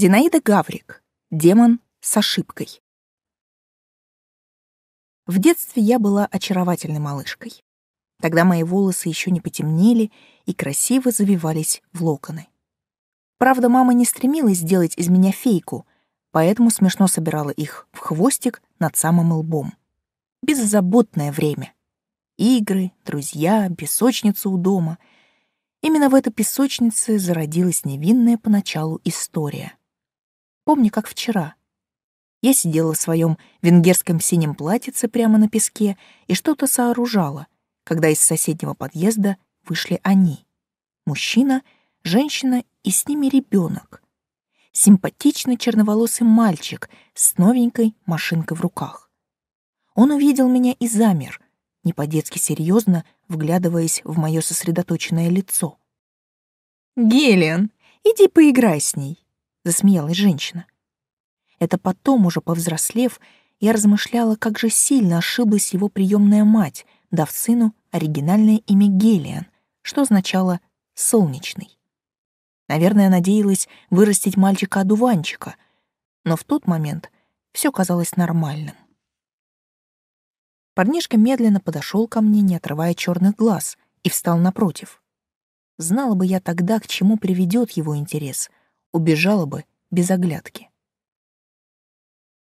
Зинаида Гаврик. Демон с ошибкой. В детстве я была очаровательной малышкой. Тогда мои волосы еще не потемнели и красиво завивались в локоны. Правда, мама не стремилась сделать из меня фейку, поэтому смешно собирала их в хвостик над самым лбом. Беззаботное время. Игры, друзья, песочница у дома. Именно в этой песочнице зародилась невинная поначалу история. Помню, как вчера. Я сидела в своем венгерском синем платьице прямо на песке и что-то сооружала, когда из соседнего подъезда вышли они. Мужчина, женщина и с ними ребенок. Симпатичный черноволосый мальчик с новенькой машинкой в руках. Он увидел меня и замер, не по-детски серьезно, вглядываясь в мое сосредоточенное лицо. «Гелиан, иди поиграй с ней», засмеялась женщина. Это потом, уже повзрослев, я размышляла, как же сильно ошиблась его приемная мать, дав сыну оригинальное имя Гелиан, что означало «солнечный». Наверное, надеялась вырастить мальчика-одуванчика, но в тот момент все казалось нормальным. Парнишка медленно подошел ко мне, не отрывая черных глаз, и встал напротив. Знала бы я тогда, к чему приведет его интерес, убежала бы без оглядки.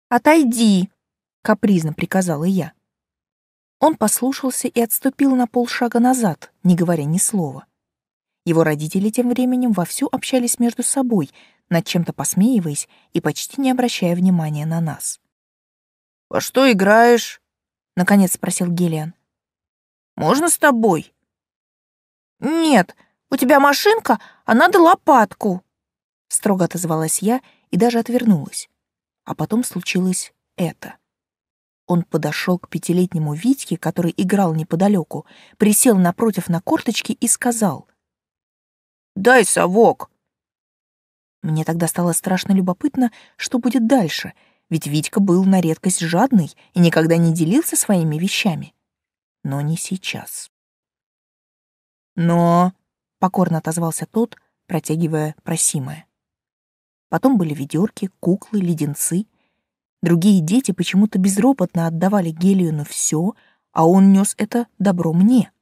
«Отойди!» — капризно приказала я. Он послушался и отступил на полшага назад, не говоря ни слова. Его родители тем временем вовсю общались между собой, над чем-то посмеиваясь и почти не обращая внимания на нас. «Во что играешь?» — наконец спросил Гелиан. «Можно с тобой?» «Нет, у тебя машинка, а надо лопатку», — строго отозвалась я и даже отвернулась. А потом случилось это. Он подошел к пятилетнему Витьке, который играл неподалеку, присел напротив на корточки и сказал. «Дай совок!» Мне тогда стало страшно любопытно, что будет дальше, ведь Витька был на редкость жадный и никогда не делился своими вещами. Но не сейчас. «Но...» — покорно отозвался тот, протягивая просимое. Потом были ведерки, куклы, леденцы. Другие дети почему-то безропотно отдавали Гелиону все, а он нес это добро мне.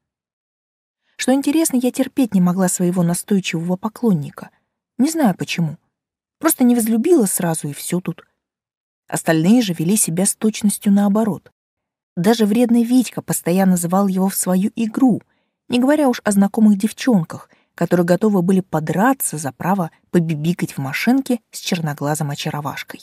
Что интересно, я терпеть не могла своего настойчивого поклонника. Не знаю почему. Просто не возлюбила сразу, и все тут. Остальные же вели себя с точностью наоборот. Даже вредный Витька постоянно звал его в свою игру, не говоря уж о знакомых девчонках — которые готовы были подраться за право побибикать в машинке с черноглазым очаровашкой.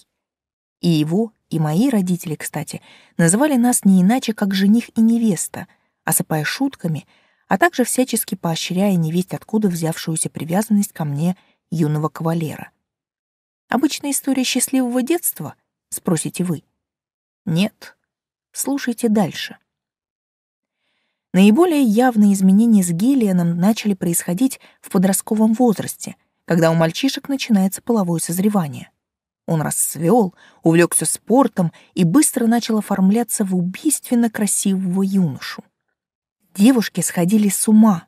И его, и мои родители, кстати, называли нас не иначе, как жених и невеста, осыпая шутками, а также всячески поощряя невесть откуда взявшуюся привязанность ко мне юного кавалера. Обычная история счастливого детства, спросите вы? Нет. Слушайте дальше. Наиболее явные изменения с гелианом начали происходить в подростковом возрасте, когда у мальчишек начинается половое созревание. Он расцвел, увлекся спортом и быстро начал оформляться в убийственно красивого юношу. Девушки сходили с ума,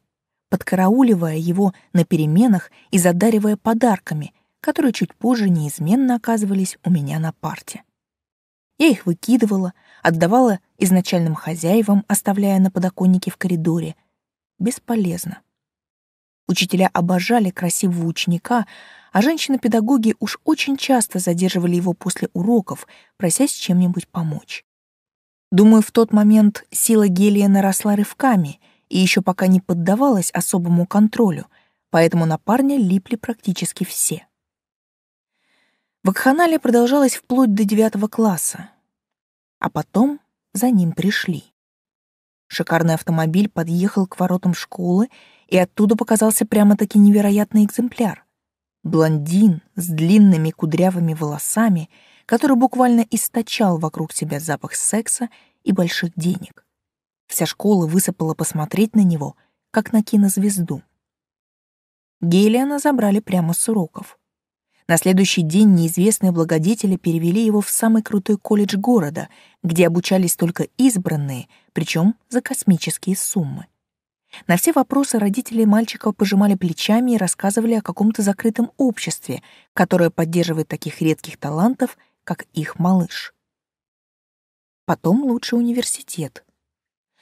подкарауливая его на переменах и задаривая подарками, которые чуть позже неизменно оказывались у меня на парте. Я их выкидывала, отдавала изначальным хозяевам, оставляя на подоконнике в коридоре. Бесполезно. Учителя обожали красивого ученика, а женщины-педагоги уж очень часто задерживали его после уроков, просясь чем-нибудь помочь. Думаю, в тот момент сила гелия наросла рывками и еще пока не поддавалась особому контролю, поэтому на парня липли практически все. Вакханалия продолжалась вплоть до девятого класса, а потом за ним пришли. Шикарный автомобиль подъехал к воротам школы, и оттуда показался прямо-таки невероятный экземпляр. Блондин с длинными кудрявыми волосами, который буквально источал вокруг себя запах секса и больших денег. Вся школа высыпала посмотреть на него, как на кинозвезду. Гелиана забрали прямо с уроков. На следующий день неизвестные благодетели перевели его в самый крутой колледж города, где обучались только избранные, причем за космические суммы. На все вопросы родители мальчика пожимали плечами и рассказывали о каком-то закрытом обществе, которое поддерживает таких редких талантов, как их малыш. Потом лучше университет.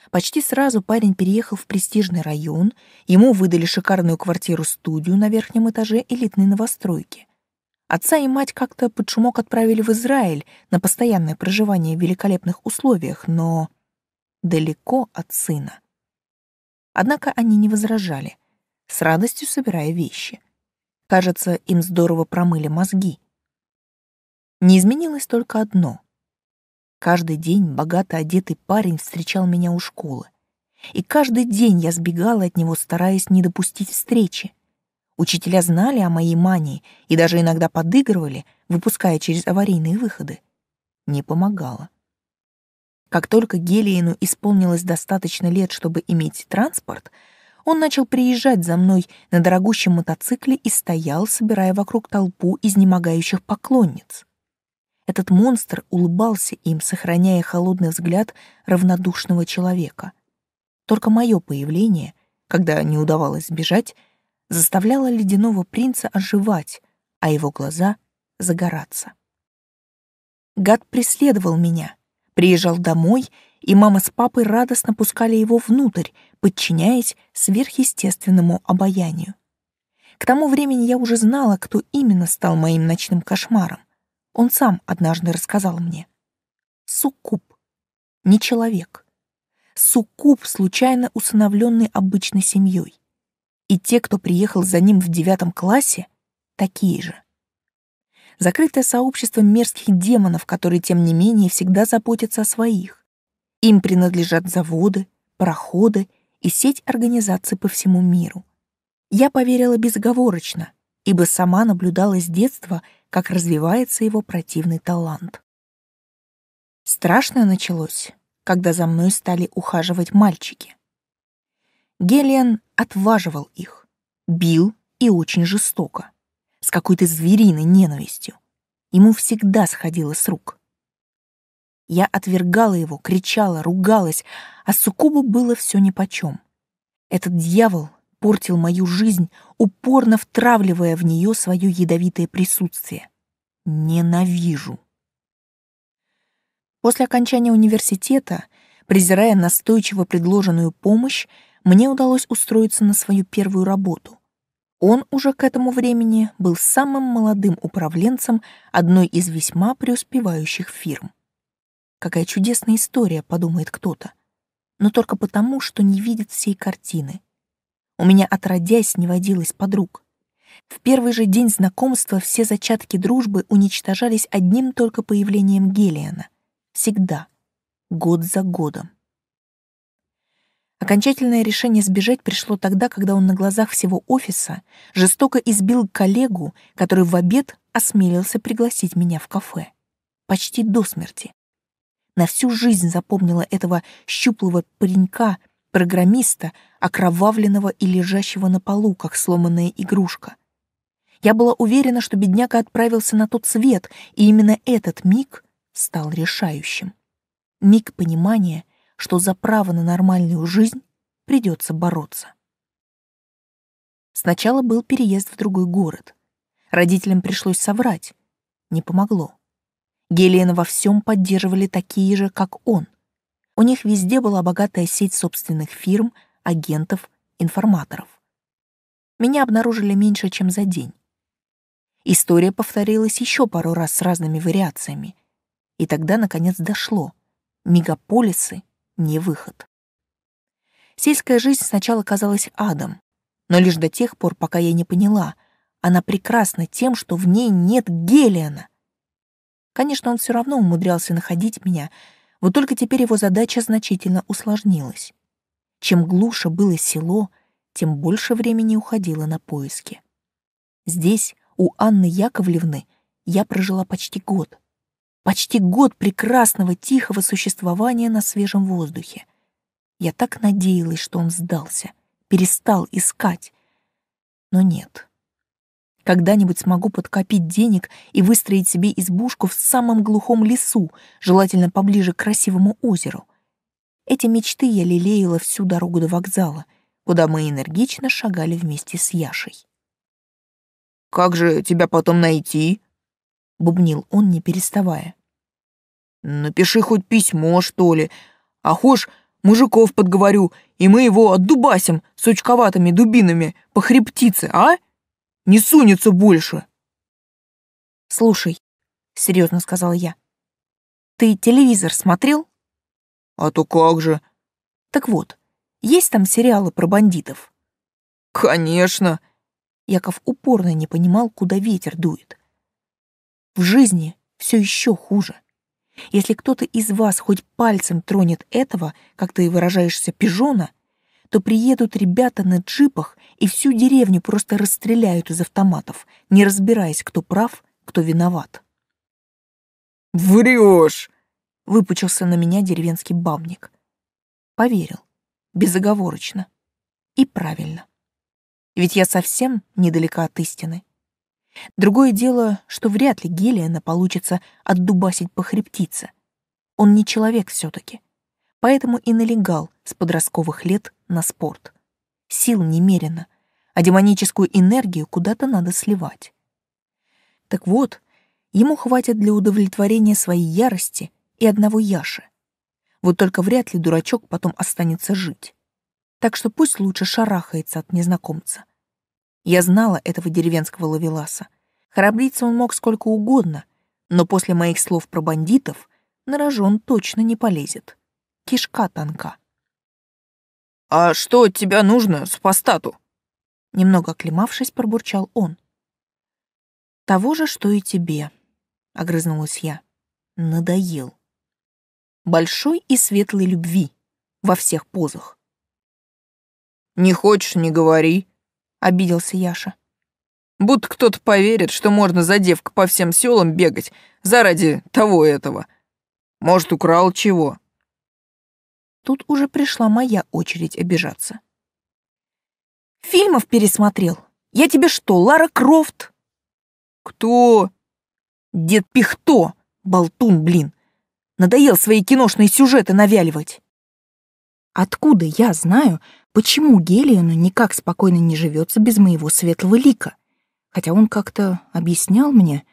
Почти сразу парень переехал в престижный район, ему выдали шикарную квартиру-студию на верхнем этаже элитной новостройки. Отца и мать как-то под шумок отправили в Израиль на постоянное проживание в великолепных условиях, но далеко от сына. Однако они не возражали, с радостью собирая вещи. Кажется, им здорово промыли мозги. Не изменилось только одно. Каждый день богато одетый парень встречал меня у школы. И каждый день я сбегала от него, стараясь не допустить встречи. Учителя знали о моей мании и даже иногда подыгрывали, выпуская через аварийные выходы. Не помогало. Как только Гелиену исполнилось достаточно лет, чтобы иметь транспорт, он начал приезжать за мной на дорогущем мотоцикле и стоял, собирая вокруг толпу изнемогающих поклонниц. Этот монстр улыбался им, сохраняя холодный взгляд равнодушного человека. Только мое появление, когда не удавалось сбежать, заставляла ледяного принца оживать, а его глаза — загораться. Гад преследовал меня, приезжал домой, и мама с папой радостно пускали его внутрь, подчиняясь сверхъестественному обаянию. К тому времени я уже знала, кто именно стал моим ночным кошмаром. Он сам однажды рассказал мне. Суккуб. Не человек. Суккуб, случайно усыновленный обычной семьей и те, кто приехал за ним в девятом классе, такие же. Закрытое сообщество мерзких демонов, которые, тем не менее, всегда заботятся о своих. Им принадлежат заводы, проходы и сеть организаций по всему миру. Я поверила безоговорочно, ибо сама наблюдала с детства, как развивается его противный талант. Страшное началось, когда за мной стали ухаживать мальчики. Гелиан отваживал их, бил и очень жестоко, с какой-то звериной ненавистью. Ему всегда сходило с рук. Я отвергала его, кричала, ругалась, а Сукубу было все нипочем. Этот дьявол портил мою жизнь, упорно втравливая в нее свое ядовитое присутствие. Ненавижу. После окончания университета, презирая настойчиво предложенную помощь, мне удалось устроиться на свою первую работу. Он уже к этому времени был самым молодым управленцем одной из весьма преуспевающих фирм. Какая чудесная история, подумает кто-то. Но только потому, что не видит всей картины. У меня отродясь не водилось подруг. В первый же день знакомства все зачатки дружбы уничтожались одним только появлением Гелиана. Всегда. Год за годом. Окончательное решение сбежать пришло тогда, когда он на глазах всего офиса жестоко избил коллегу, который в обед осмелился пригласить меня в кафе. Почти до смерти. На всю жизнь запомнила этого щуплого паренька, программиста, окровавленного и лежащего на полу, как сломанная игрушка. Я была уверена, что бедняка отправился на тот свет, и именно этот миг стал решающим. Миг понимания, что за право на нормальную жизнь придется бороться. Сначала был переезд в другой город. Родителям пришлось соврать. Не помогло. Гелиена во всем поддерживали такие же, как он. У них везде была богатая сеть собственных фирм, агентов, информаторов. Меня обнаружили меньше, чем за день. История повторилась еще пару раз с разными вариациями. И тогда, наконец, дошло. Мегаполисы не выход. Сельская жизнь сначала казалась адом, но лишь до тех пор, пока я не поняла, она прекрасна тем, что в ней нет Гелиана. Конечно, он все равно умудрялся находить меня, вот только теперь его задача значительно усложнилась. Чем глуше было село, тем больше времени уходило на поиски. Здесь, у Анны Яковлевны, я прожила почти год — Почти год прекрасного тихого существования на свежем воздухе. Я так надеялась, что он сдался, перестал искать. Но нет. Когда-нибудь смогу подкопить денег и выстроить себе избушку в самом глухом лесу, желательно поближе к красивому озеру. Эти мечты я лелеяла всю дорогу до вокзала, куда мы энергично шагали вместе с Яшей. «Как же тебя потом найти?» — бубнил он, не переставая. «Напиши хоть письмо, что ли. А хошь, мужиков подговорю, и мы его отдубасим сучковатыми дубинами по хребтице, а? Не сунется больше!» «Слушай», — серьезно сказал я, — «ты телевизор смотрел?» «А то как же!» «Так вот, есть там сериалы про бандитов?» «Конечно!» Яков упорно не понимал, куда ветер дует. В жизни все еще хуже. Если кто-то из вас хоть пальцем тронет этого, как ты выражаешься, пижона, то приедут ребята на джипах и всю деревню просто расстреляют из автоматов, не разбираясь, кто прав, кто виноват. «Врешь!» — выпучился на меня деревенский бабник. Поверил. Безоговорочно. И правильно. Ведь я совсем недалека от истины. Другое дело, что вряд ли Гелиана получится отдубасить похребтица. Он не человек все таки Поэтому и налегал с подростковых лет на спорт. Сил немерено, а демоническую энергию куда-то надо сливать. Так вот, ему хватит для удовлетворения своей ярости и одного Яши. Вот только вряд ли дурачок потом останется жить. Так что пусть лучше шарахается от незнакомца. Я знала этого деревенского ловеласа. Храбриться он мог сколько угодно, но после моих слов про бандитов на рожон точно не полезет. Кишка тонка. «А что от тебя нужно, супостату?» Немного оклемавшись, пробурчал он. «Того же, что и тебе», — огрызнулась я. «Надоел. Большой и светлой любви во всех позах». «Не хочешь, не говори», — обиделся Яша. «Будто кто-то поверит, что можно за девку по всем селам бегать заради того этого. Может, украл чего?» Тут уже пришла моя очередь обижаться. «Фильмов пересмотрел. Я тебе что, Лара Крофт?» «Кто?» «Дед Пихто, болтун, блин. Надоел свои киношные сюжеты навяливать». Откуда я знаю, Почему Гелиону никак спокойно не живется без моего светлого лика? Хотя он как-то объяснял мне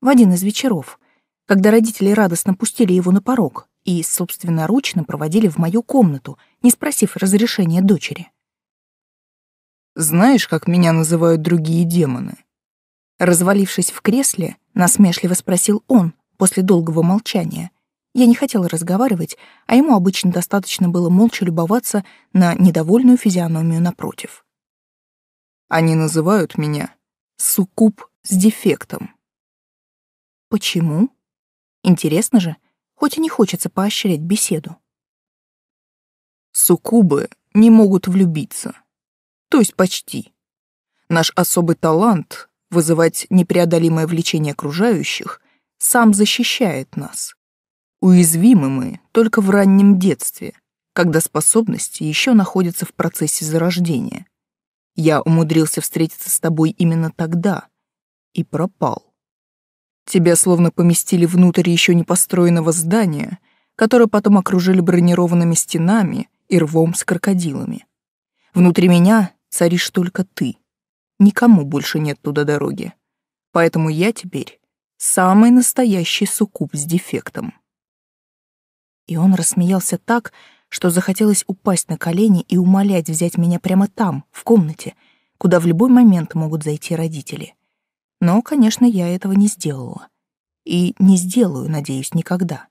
в один из вечеров, когда родители радостно пустили его на порог и собственноручно проводили в мою комнату, не спросив разрешения дочери. «Знаешь, как меня называют другие демоны?» Развалившись в кресле, насмешливо спросил он после долгого молчания, я не хотела разговаривать, а ему обычно достаточно было молча любоваться на недовольную физиономию напротив. «Они называют меня суккуб с дефектом». «Почему?» «Интересно же, хоть и не хочется поощрять беседу». «Суккубы не могут влюбиться. То есть почти. Наш особый талант вызывать непреодолимое влечение окружающих сам защищает нас. Уязвимы мы только в раннем детстве, когда способности еще находятся в процессе зарождения. Я умудрился встретиться с тобой именно тогда и пропал. Тебя словно поместили внутрь еще не построенного здания, которое потом окружили бронированными стенами и рвом с крокодилами. Внутри меня царишь только ты. Никому больше нет туда дороги. Поэтому я теперь самый настоящий суккуб с дефектом. И он рассмеялся так, что захотелось упасть на колени и умолять взять меня прямо там, в комнате, куда в любой момент могут зайти родители. Но, конечно, я этого не сделала. И не сделаю, надеюсь, никогда.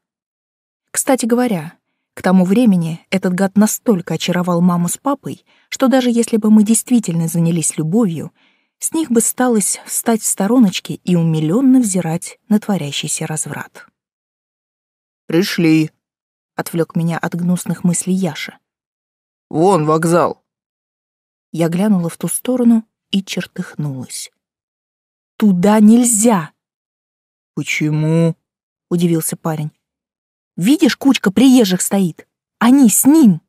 Кстати говоря, к тому времени этот гад настолько очаровал маму с папой, что даже если бы мы действительно занялись любовью, с них бы сталось встать в стороночке и умилённо взирать на творящийся разврат. «Пришли», — отвлек меня от гнусных мыслей Яша. «Вон вокзал!» Я глянула в ту сторону и чертыхнулась. «Туда нельзя!» «Почему?» — удивился парень. «Видишь, кучка приезжих стоит. Они с ним!»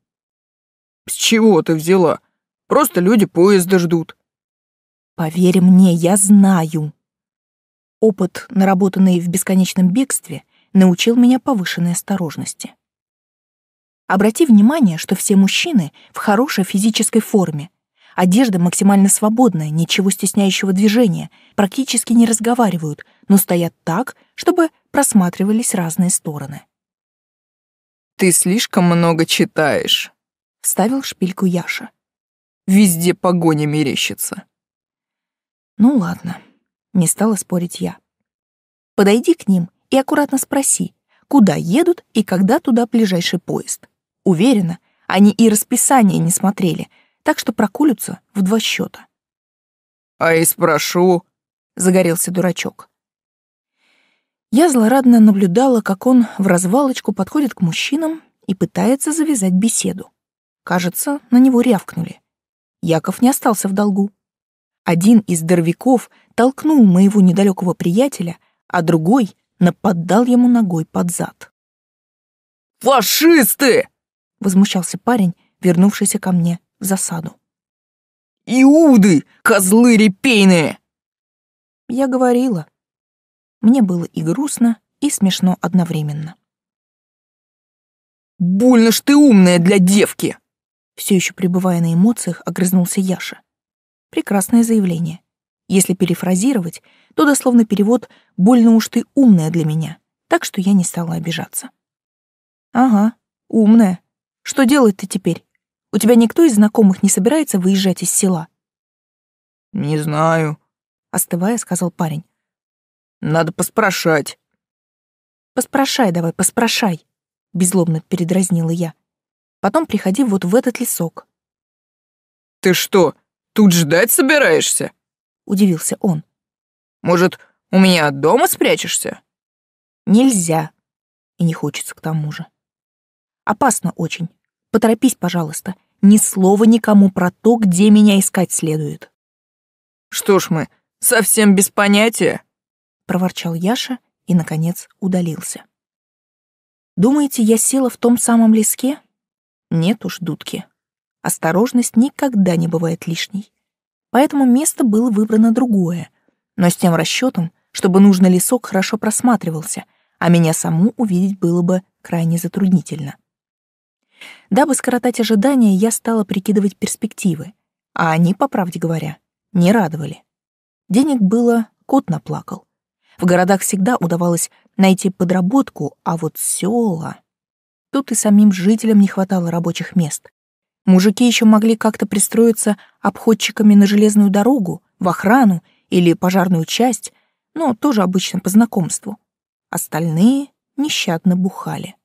«С чего ты взяла? Просто люди поезда ждут». «Поверь мне, я знаю!» Опыт, наработанный в бесконечном бегстве, научил меня повышенной осторожности. Обрати внимание, что все мужчины в хорошей физической форме. Одежда максимально свободная, ничего стесняющего движения, практически не разговаривают, но стоят так, чтобы просматривались разные стороны. «Ты слишком много читаешь», — вставил шпильку Яша. «Везде погоня мерещится». «Ну ладно», — не стала спорить я. «Подойди к ним и аккуратно спроси, куда едут и когда туда ближайший поезд. Уверена, они и расписание не смотрели, так что прокулятся в два счета. «А и спрошу», — загорелся дурачок. Я злорадно наблюдала, как он в развалочку подходит к мужчинам и пытается завязать беседу. Кажется, на него рявкнули. Яков не остался в долгу. Один из дровяков толкнул моего недалекого приятеля, а другой нападал ему ногой под зад. «Фашисты!» — возмущался парень, вернувшийся ко мне в засаду. «Иуды! Козлы репейные!» Я говорила. Мне было и грустно, и смешно одновременно. «Больно ж ты умная для девки!» Все еще пребывая на эмоциях, огрызнулся Яша. Прекрасное заявление. Если перефразировать, то дословный перевод «больно уж ты умная для меня», так что я не стала обижаться. «Ага, умная, что делать ты теперь? У тебя никто из знакомых не собирается выезжать из села?» «Не знаю», — остывая, сказал парень. «Надо поспрашать». «Поспрашай давай, поспрашай», — безлобно передразнила я. «Потом приходи вот в этот лесок». «Ты что, тут ждать собираешься?» — удивился он. «Может, у меня дома спрячешься?» «Нельзя. И не хочется к тому же». Опасно очень. Поторопись, пожалуйста. Ни слова никому про то, где меня искать следует». «Что ж мы, совсем без понятия?» — проворчал Яша и, наконец, удалился. «Думаете, я села в том самом леске?» Нет уж, дудки. Осторожность никогда не бывает лишней. Поэтому место было выбрано другое, но с тем расчетом, чтобы нужный лесок хорошо просматривался, а меня саму увидеть было бы крайне затруднительно. Дабы скоротать ожидания, я стала прикидывать перспективы, а они, по правде говоря, не радовали. Денег было, кот наплакал. В городах всегда удавалось найти подработку, а вот села... Тут и самим жителям не хватало рабочих мест. Мужики еще могли как-то пристроиться обходчиками на железную дорогу, в охрану или пожарную часть, но тоже обычно по знакомству. Остальные нещадно бухали.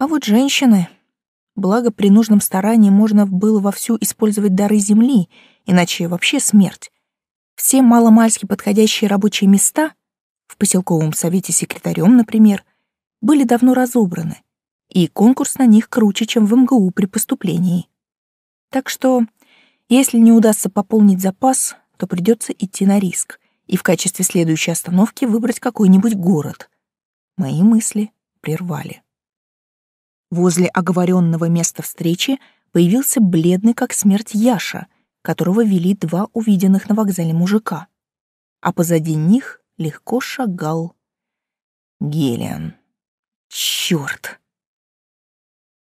А вот женщины Благо, при нужном старании можно было вовсю использовать дары земли, иначе вообще смерть. Все маломальски подходящие рабочие места, в поселковом совете секретарем, например, были давно разобраны, и конкурс на них круче, чем в МГУ при поступлении. Так что, если не удастся пополнить запас, то придется идти на риск и в качестве следующей остановки выбрать какой-нибудь город. Мои мысли прервали. Возле оговоренного места встречи появился бледный как смерть Яша, которого вели два увиденных на вокзале мужика. А позади них легко шагал Гелиан. Черт!